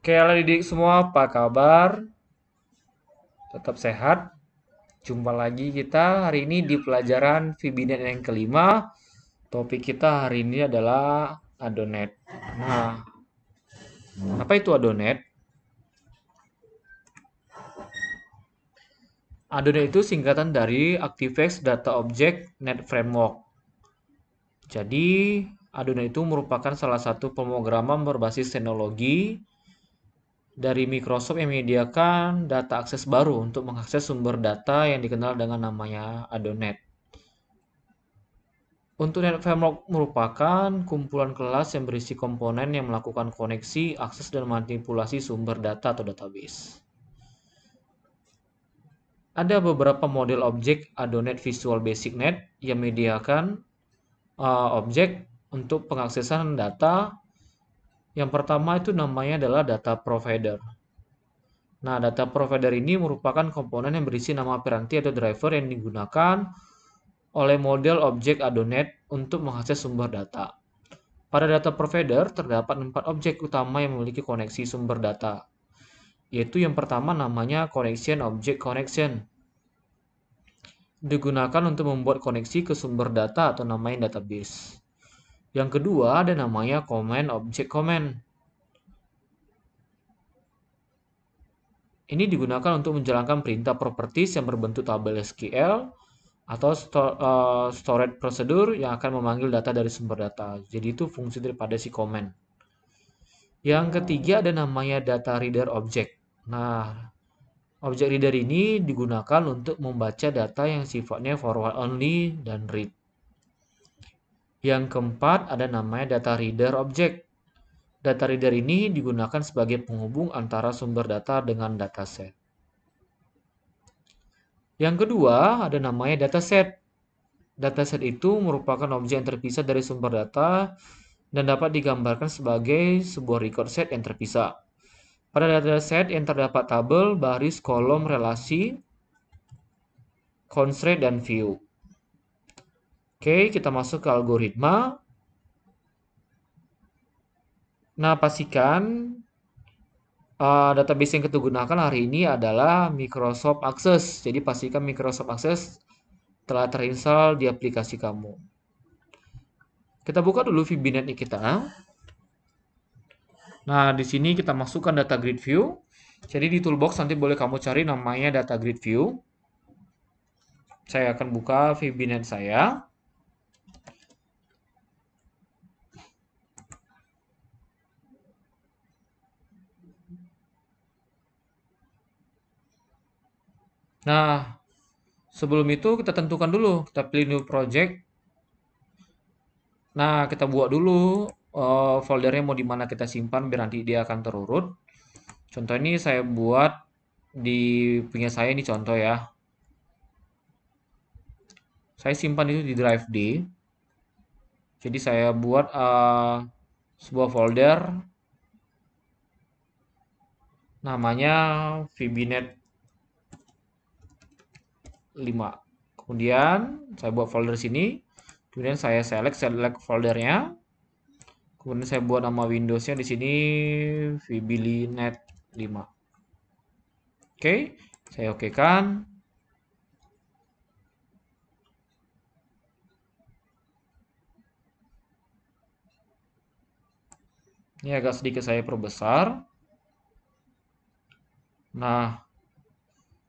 Oke, ala didik semua, apa kabar? Tetap sehat. Jumpa lagi kita hari ini di pelajaran Fibonacci yang kelima. Topik kita hari ini adalah Adonet. Nah, apa itu Adonet? Adonet itu singkatan dari Activex Data Object Net Framework. Jadi, Adonet itu merupakan salah satu pemrograman berbasis teknologi dari Microsoft yang menyediakan data akses baru untuk mengakses sumber data yang dikenal dengan namanya AdoNet. Untuk Net Framework merupakan kumpulan kelas yang berisi komponen yang melakukan koneksi, akses, dan manipulasi sumber data atau database. Ada beberapa model objek AdoNet Visual Basic Net yang menyediakan uh, objek untuk pengaksesan data yang pertama itu namanya adalah data provider. Nah, data provider ini merupakan komponen yang berisi nama peranti atau driver yang digunakan oleh model objek Adonet untuk mengakses sumber data. Pada data provider terdapat empat objek utama yang memiliki koneksi sumber data, yaitu yang pertama namanya connection object connection. Digunakan untuk membuat koneksi ke sumber data atau namanya database. Yang kedua ada namanya komen object komen. Ini digunakan untuk menjalankan perintah properties yang berbentuk tabel SQL atau store, uh, storage prosedur yang akan memanggil data dari sumber data. Jadi itu fungsi daripada si komen. Yang ketiga ada namanya data reader object. Nah, object reader ini digunakan untuk membaca data yang sifatnya forward only dan read. Yang keempat ada namanya data reader object. Data reader ini digunakan sebagai penghubung antara sumber data dengan dataset. Yang kedua ada namanya dataset. Dataset itu merupakan objek yang terpisah dari sumber data dan dapat digambarkan sebagai sebuah record set yang terpisah. Pada dataset yang terdapat tabel, baris, kolom, relasi, constraint, dan view. Oke, kita masuk ke algoritma. Nah, pastikan uh, database yang kita gunakan hari ini adalah Microsoft Access. Jadi, pastikan Microsoft Access telah terinstall di aplikasi kamu. Kita buka dulu VBNet kita. Nah, di sini kita masukkan data grid view. Jadi, di toolbox nanti boleh kamu cari namanya data grid view. Saya akan buka VBNet saya. Nah, sebelum itu kita tentukan dulu, kita pilih new project. Nah, kita buat dulu uh, foldernya mau di mana kita simpan biar nanti dia akan terurut. Contoh ini saya buat di punya saya ini contoh ya. Saya simpan itu di drive D. Jadi saya buat uh, sebuah folder namanya VBNet 5. Kemudian saya buat folder sini. Kemudian saya select select foldernya. Kemudian saya buat nama Windowsnya di sini VBLinet 5. Oke, saya oke kan. Ini agak sedikit saya perbesar. Nah,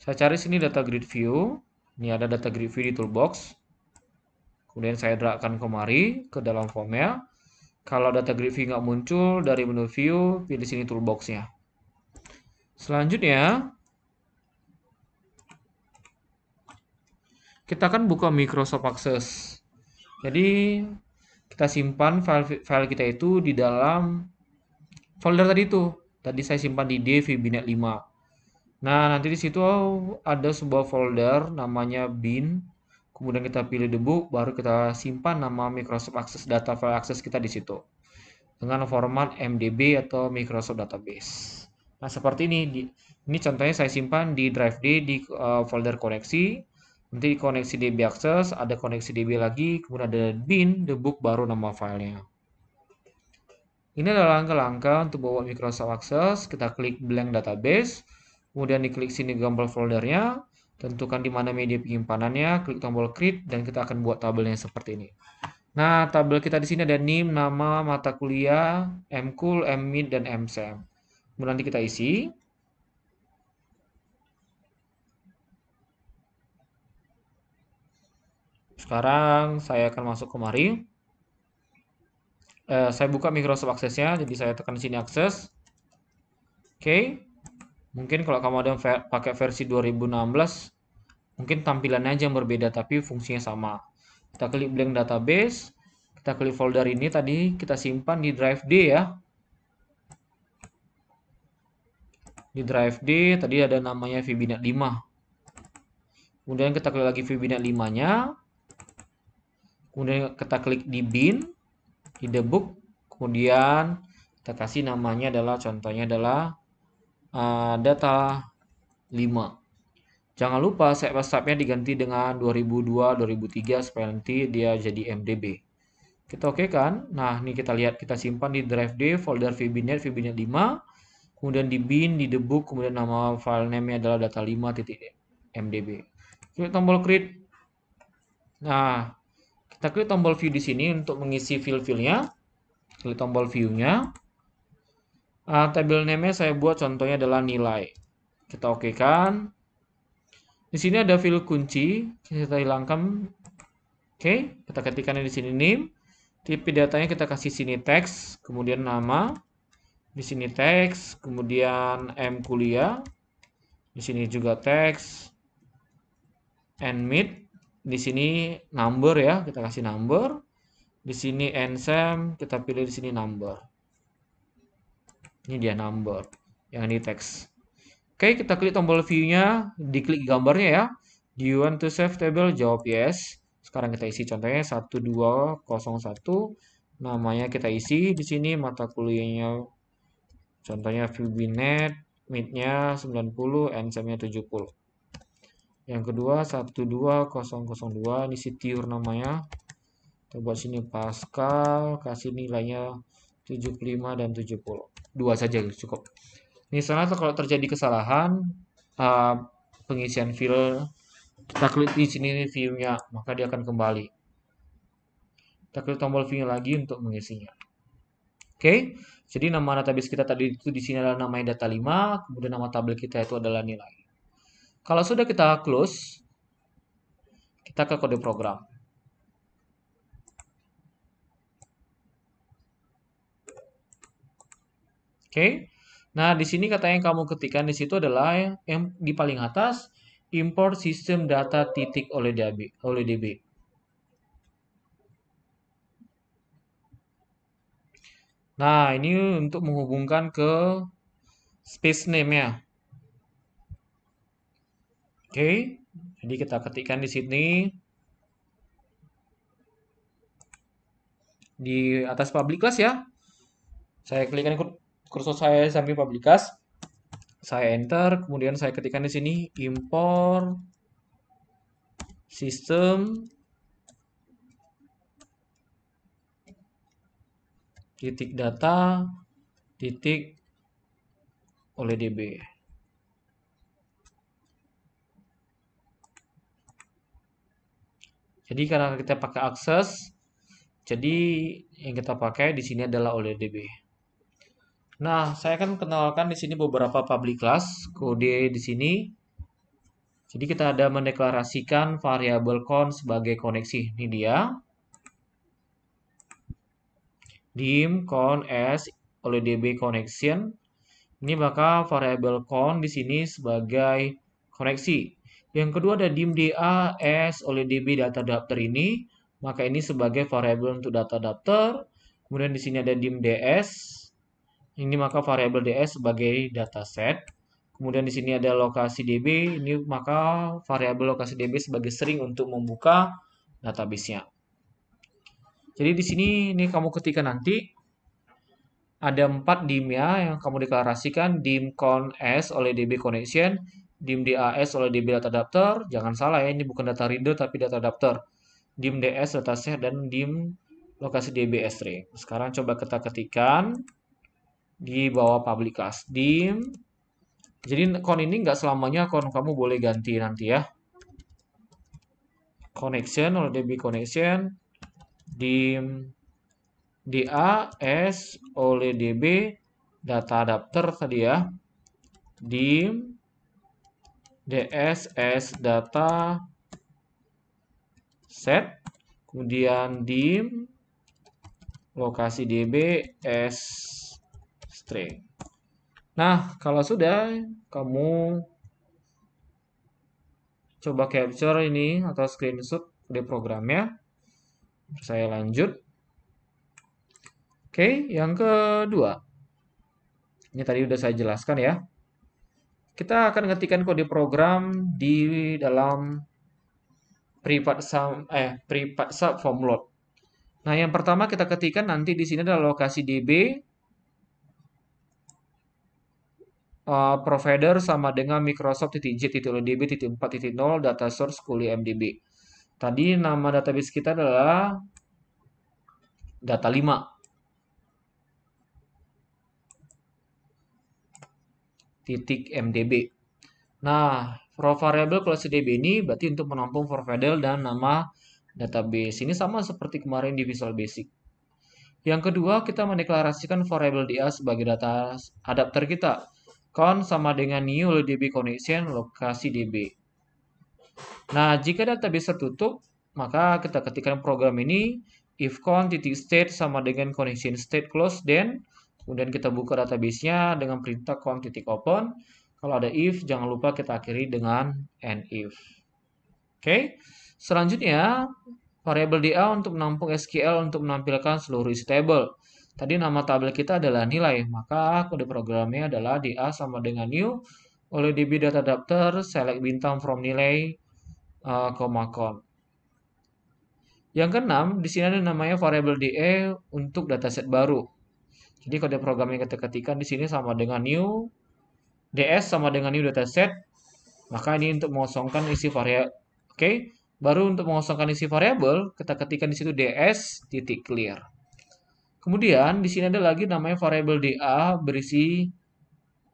saya cari sini data grid view. Ini ada data grid view di toolbox. Kemudian saya dragkan kemari ke dalam formnya. Kalau data grid view nggak muncul dari menu view, pilih sini toolboxnya. Selanjutnya, kita akan buka Microsoft Access. Jadi, kita simpan file, file kita itu di dalam folder tadi itu. Tadi saya simpan di dvbinet 5. Nah, nanti di situ oh, ada sebuah folder namanya bin. Kemudian kita pilih debu, baru kita simpan nama Microsoft Access data file access kita di situ. Dengan format MDB atau Microsoft Database. Nah, seperti ini. ini contohnya saya simpan di drive D di eh, folder koneksi. Nanti koneksi DB Access, ada koneksi DB lagi, kemudian ada bin, debu, baru nama filenya. Ini adalah langkah-langkah untuk bawa Microsoft Access. Kita klik blank database Kemudian diklik sini gambar foldernya, tentukan di mana media penyimpanannya, klik tombol create dan kita akan buat tabelnya seperti ini. Nah, tabel kita di sini ada NIM, nama, mata kuliah, MKUL, MMID, dan MSEM. Kemudian nanti kita isi. Sekarang saya akan masuk kemari. Eh, saya buka Microsoft Access-nya, jadi saya tekan sini akses. Oke. Okay mungkin kalau kamu ver pakai versi 2016 mungkin tampilannya aja yang berbeda tapi fungsinya sama kita klik blank database kita klik folder ini tadi kita simpan di drive D ya di drive D tadi ada namanya VBNet 5 kemudian kita klik lagi VBNet 5 nya kemudian kita klik di bin di debug kemudian kita kasih namanya adalah contohnya adalah Eh, data 5 jangan lupa WhatsApp-nya diganti dengan 2002 2003 supaya nanti dia jadi mdb kita oke okay kan nah ini kita lihat kita simpan di drive D folder VBNet, VBNet 5 kemudian di bin di debug kemudian nama file name nya adalah data 5.mdb. mdb klik tombol create nah kita klik tombol view di sini untuk mengisi fill fieldnya klik tombol view-nya uh, ah, tabel name-nya saya buat contohnya adalah nilai. Kita oke kan. Di sini ada field kunci, kita hilangkan. Oke, okay. kita ketikkan di sini name. Tipe datanya kita kasih sini teks, kemudian nama. Di sini teks, kemudian M kuliah. Di sini juga teks and mid. Di sini number ya, kita kasih number. Di sini nsem, kita pilih di sini number ini dia number yang ini text oke kita klik tombol view-nya diklik gambarnya ya do you want to save table jawab yes sekarang kita isi contohnya 1201 namanya kita isi di sini mata kuliahnya contohnya Fibinet midnya 90 and nya 70 yang kedua 12002 ini sitiur namanya kita buat sini Pascal kasih nilainya 75 dan 70 dua saja gitu, cukup. Misalnya kalau terjadi kesalahan uh, pengisian file kita klik di sini view-nya, maka dia akan kembali. Kita klik tombol view lagi untuk mengisinya. Oke, okay? jadi nama database kita tadi itu di sini adalah nama data 5, kemudian nama tabel kita itu adalah nilai. Kalau sudah kita close, kita ke kode program. Oke. Okay? Nah, di sini kata yang kamu ketikkan di situ adalah yang, di paling atas import system data titik oleh DB. Oleh DB. Nah, ini untuk menghubungkan ke space name ya. Oke, okay. jadi kita ketikkan di sini. Di atas public class ya. Saya klikkan ikut kursor saya sampai publikas saya enter kemudian saya ketikkan di sini import system titik data titik oleh DB Jadi karena kita pakai akses, jadi yang kita pakai di sini adalah oleh DB. Nah, saya akan kenalkan di sini beberapa public class, kode di sini. Jadi kita ada mendeklarasikan variable con sebagai koneksi. Ini dia. Dim con s oleh db connection. Ini maka variable con di sini sebagai koneksi. Yang kedua ada dim da s oleh db data adapter ini. Maka ini sebagai variable untuk data adapter. Kemudian di sini ada dim ds ini maka variabel DS sebagai dataset. Kemudian di sini ada lokasi DB, ini maka variabel lokasi DB sebagai string untuk membuka database-nya. Jadi di sini ini kamu ketika nanti ada 4 dim ya yang kamu deklarasikan dim con s oleh db connection, dim das oleh db data adapter. Jangan salah ya ini bukan data reader tapi data adapter. Dim ds set dan dim lokasi db s3. Sekarang coba kita ketikkan di bawah publikas di jadi kon ini nggak selamanya kon kamu boleh ganti nanti ya connection oleh DB connection di DAS oleh DB data adapter tadi ya di DSS data set kemudian di lokasi DB S string. Nah, kalau sudah kamu coba capture ini atau screenshot di programnya. Saya lanjut. Oke, yang kedua. Ini tadi sudah saya jelaskan ya. Kita akan ngetikkan kode program di dalam private sum eh private sub form load. Nah, yang pertama kita ketikkan nanti di sini adalah lokasi DB uh, provider sama dengan Microsoft titik .db 0 data source kuli MDB. Tadi nama database kita adalah data 5. titik MDB. Nah, for variable class DB ini berarti untuk menampung provider dan nama database. Ini sama seperti kemarin di Visual Basic. Yang kedua, kita mendeklarasikan variable DA sebagai data adapter kita. Con sama dengan new db connection lokasi DB. Nah, jika database tertutup, maka kita ketikkan program ini if con titik state sama dengan connection state close then kemudian kita buka databasenya dengan perintah con titik open kalau ada if jangan lupa kita akhiri dengan end if oke selanjutnya variable DA untuk menampung SQL untuk menampilkan seluruh isi table Tadi nama tabel kita adalah nilai, maka kode programnya adalah di A sama dengan new, oleh DB data adapter, select bintang from nilai, uh, comma con. Yang keenam, di sini ada namanya variable DE untuk dataset baru. Jadi kode program yang kita ketikkan di sini sama dengan new, DS sama dengan new dataset, maka ini untuk mengosongkan isi variabel. Oke, okay? baru untuk mengosongkan isi variabel, kita ketikkan di situ DS titik clear. Kemudian di sini ada lagi namanya variable DA berisi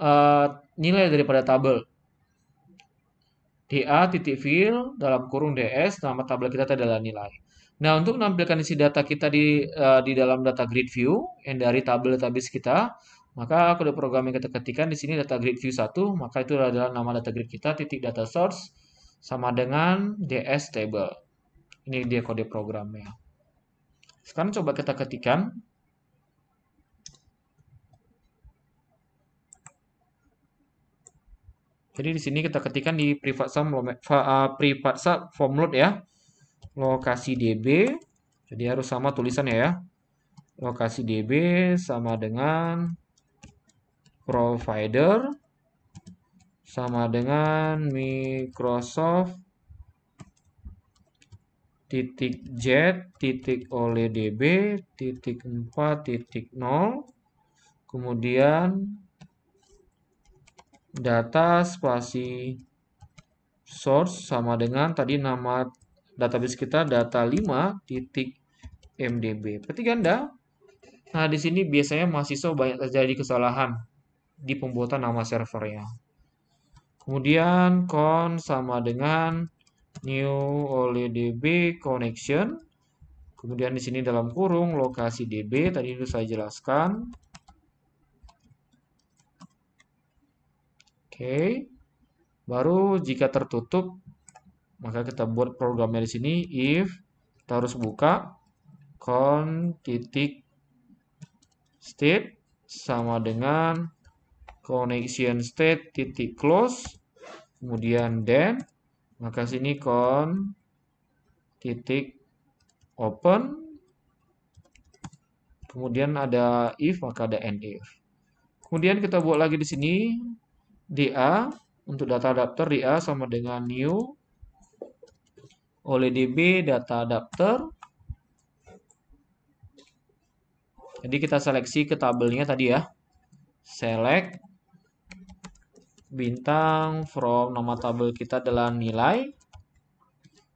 uh, nilai daripada tabel. DA titik fill dalam kurung DS nama tabel kita adalah nilai. Nah, untuk menampilkan isi data kita di uh, di dalam data grid view yang dari tabel database kita, maka kode program yang kita ketikkan di sini data grid view 1, maka itu adalah nama data grid kita titik data source sama dengan DS table. Ini dia kode programnya. Sekarang coba kita ketikkan Jadi di sini kita ketikkan di privat sub ah, form load ya. Lokasi DB. Jadi harus sama tulisannya ya. Lokasi DB sama dengan provider sama dengan Microsoft titik jet titik oleh db titik 4 titik 0 kemudian data spasi source sama dengan tadi nama database kita data 5 titik mdb. Petik ganda. Nah, di sini biasanya mahasiswa banyak terjadi kesalahan di pembuatan nama servernya. Kemudian con sama dengan new oleh db connection. Kemudian di sini dalam kurung lokasi db tadi itu saya jelaskan. Oke. Baru jika tertutup, maka kita buat programnya di sini if kita harus buka con titik state sama dengan connection state titik close kemudian then maka sini con titik open kemudian ada if maka ada end if kemudian kita buat lagi di sini da untuk data adapter da sama dengan new oleh DB data adapter. Jadi kita seleksi ke tabelnya tadi ya. Select bintang from nama tabel kita adalah nilai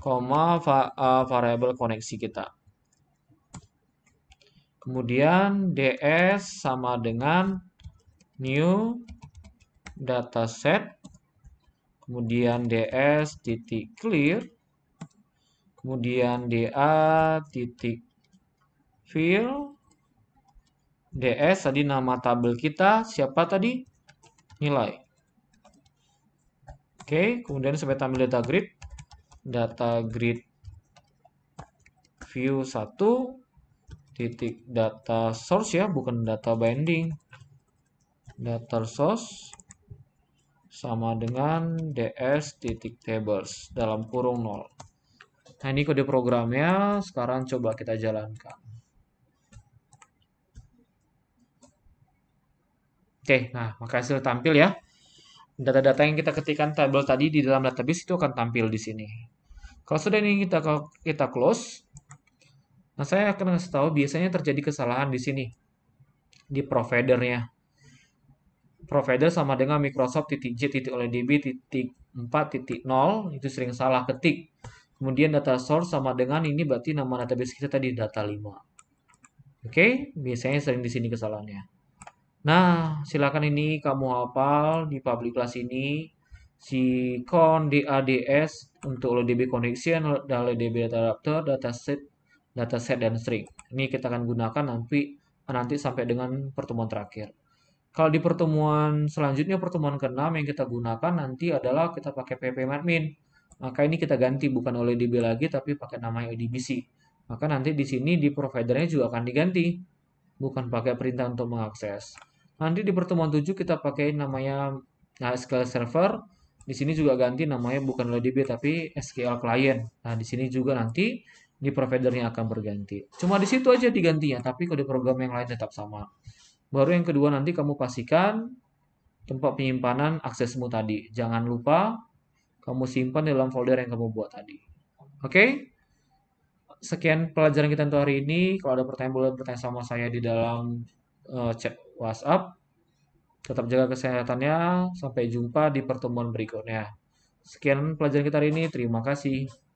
koma va uh, koneksi kita. Kemudian DS sama dengan new dataset, kemudian ds titik clear, kemudian da titik fill, ds tadi nama tabel kita, siapa tadi? Nilai. Oke, kemudian sampai tampil data grid, data grid view 1, titik data source ya, bukan data binding, data source, sama dengan ds titik tables dalam kurung 0. Nah ini kode programnya, sekarang coba kita jalankan. Oke, nah maka hasil tampil ya. Data-data yang kita ketikkan tabel tadi di dalam database itu akan tampil di sini. Kalau sudah ini kita kita close, nah saya akan ngasih tahu biasanya terjadi kesalahan di sini di providernya provider sama dengan Microsoft titik J titik DB titik titik 4.0 itu sering salah ketik. Kemudian data source sama dengan ini berarti nama database kita tadi data 5. Oke, okay? biasanya sering di sini kesalahannya. Nah, silakan ini kamu hafal di public class ini si con DADS untuk LDB connection dan LDB data adapter, data set dan string. Ini kita akan gunakan nanti nanti sampai dengan pertemuan terakhir. Kalau di pertemuan selanjutnya, pertemuan ke-6 yang kita gunakan nanti adalah kita pakai PP admin. Maka ini kita ganti bukan oleh DB lagi, tapi pakai nama ODBC. E Maka nanti di sini di providernya juga akan diganti. Bukan pakai perintah untuk mengakses. Nanti di pertemuan 7 kita pakai namanya SQL Server. Di sini juga ganti namanya bukan oleh DB, tapi SQL Client. Nah, di sini juga nanti di providernya akan berganti. Cuma di situ aja digantinya, tapi kode program yang lain tetap sama. Baru yang kedua nanti kamu pastikan tempat penyimpanan aksesmu tadi. Jangan lupa kamu simpan di dalam folder yang kamu buat tadi. Oke? Okay? Sekian pelajaran kita untuk hari ini. Kalau ada pertanyaan boleh bertanya sama saya di dalam uh, chat WhatsApp. Tetap jaga kesehatannya. Sampai jumpa di pertemuan berikutnya. Sekian pelajaran kita hari ini. Terima kasih.